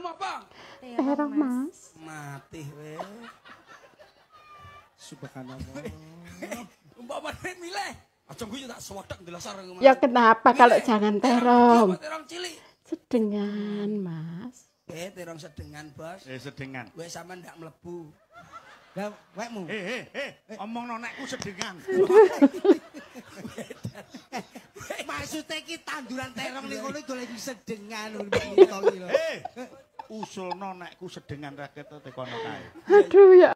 Terang apa? terong mas. Mati we. Subhanallah. Mbak Madrid milih. Acam gue tak sewadak lasar. Ya kenapa kalau jangan iya, terong? Terong cili. Sedengan mas. Eh terong sedengan bos. Eh sedengan. Gue sama ndak melebu. Lah wekmu. Eh eh eh omong nonekku sedengan. Maksudnya kita tanduran terong kalau itu lagi sedengan Eh usulno nekku sedengan raket te kono kae aduh ya